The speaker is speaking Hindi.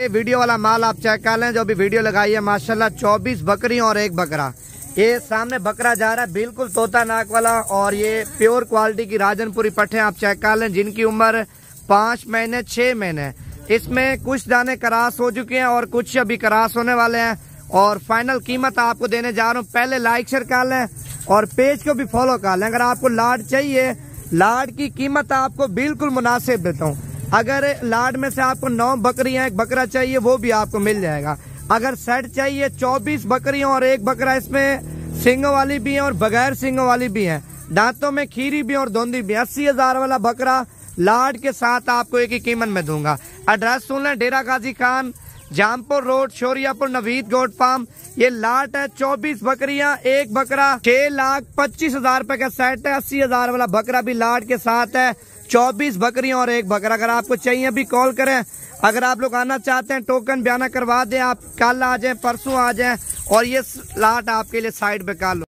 ये वीडियो वाला माल आप चेक कर लें जो अभी वीडियो लगाई है माशाल्लाह 24 बकरी और एक बकरा ये सामने बकरा जा रहा है बिल्कुल तोता नाक वाला और ये प्योर क्वालिटी की राजनपुरी पट्टे आप चेक कर लें जिनकी उम्र पांच महीने छह महीने इसमें कुछ दाने करास हो चुके हैं और कुछ अभी करास होने वाले हैं और फाइनल कीमत आपको देने जा रहा हूँ पहले लाइक शेयर कर लें और पेज को भी फॉलो कर लें अगर आपको लाड चाहिए लाड की कीमत आपको बिल्कुल मुनासिब देता हूँ अगर लाड में से आपको नौ बकरियां एक बकरा चाहिए वो भी आपको मिल जाएगा अगर सेट चाहिए चौबीस बकरियों और एक बकरा इसमें सिंग वाली भी है और बगैर सिंगों वाली भी है दांतों में खीरी भी और धोंदी भी अस्सी हजार वाला बकरा लाड के साथ आपको एक ही कीमत में दूंगा एड्रेस सुन लें डेरा गाजी खान जामपुर रोड शोरियापुर नवीद गोड फार्म ये लाट है चौबीस बकरियां एक बकरा छह लाख पच्चीस हजार रूपए का सेट है अस्सी हजार वाला बकरा भी लाट के साथ है चौबीस बकरियां और एक बकरा अगर आपको चाहिए भी कॉल करें अगर आप लोग आना चाहते हैं टोकन बयाना करवा दें आप कल आ जाए परसों आ जाए और ये लाट आपके लिए साइड पे कर